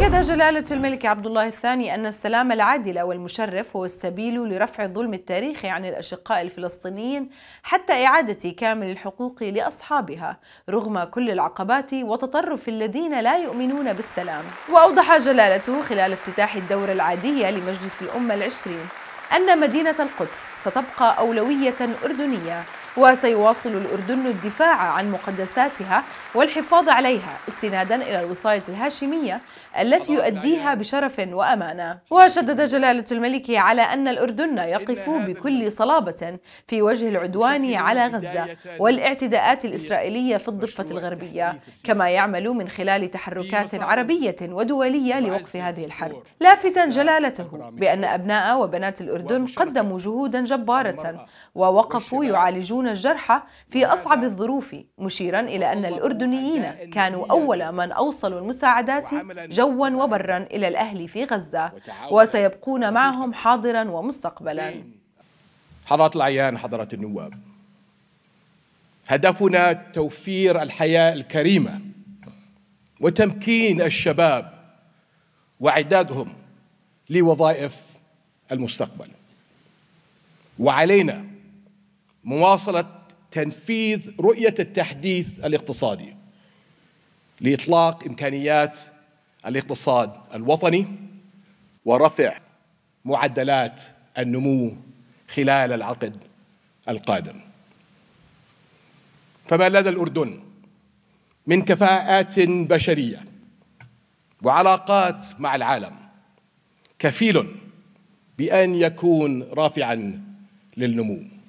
أكد جلالة الملك عبد الله الثاني أن السلام العادل والمشرف هو السبيل لرفع الظلم التاريخي عن الأشقاء الفلسطينيين حتى إعادة كامل الحقوق لأصحابها رغم كل العقبات وتطرف الذين لا يؤمنون بالسلام وأوضح جلالته خلال افتتاح الدورة العادية لمجلس الأمة العشرين أن مدينة القدس ستبقى أولوية أردنية وسيواصل الأردن الدفاع عن مقدساتها والحفاظ عليها استنادا إلى الوصاية الهاشمية التي يؤديها بشرف وأمانة وشدد جلالة الملك على أن الأردن يقف بكل صلابة في وجه العدوان على غزة والاعتداءات الإسرائيلية في الضفة الغربية كما يعمل من خلال تحركات عربية ودولية لوقف هذه الحرب لافتا جلالته بأن أبناء وبنات الأردن قدموا جهودا جبارة ووقفوا يعالجون يعالجون الجرحى في أصعب الظروف مشيرا إلى أن الأردنيين كانوا أول من أوصلوا المساعدات جوا وبرا إلى الأهل في غزة وسيبقون معهم حاضرا ومستقبلا إيه. حضرة العيان حضرة النواب هدفنا توفير الحياة الكريمة وتمكين الشباب واعدادهم لوظائف المستقبل وعلينا مواصلة تنفيذ رؤية التحديث الاقتصادي لإطلاق إمكانيات الاقتصاد الوطني ورفع معدلات النمو خلال العقد القادم فما لدى الأردن من كفاءات بشرية وعلاقات مع العالم كفيل بأن يكون رافعا للنمو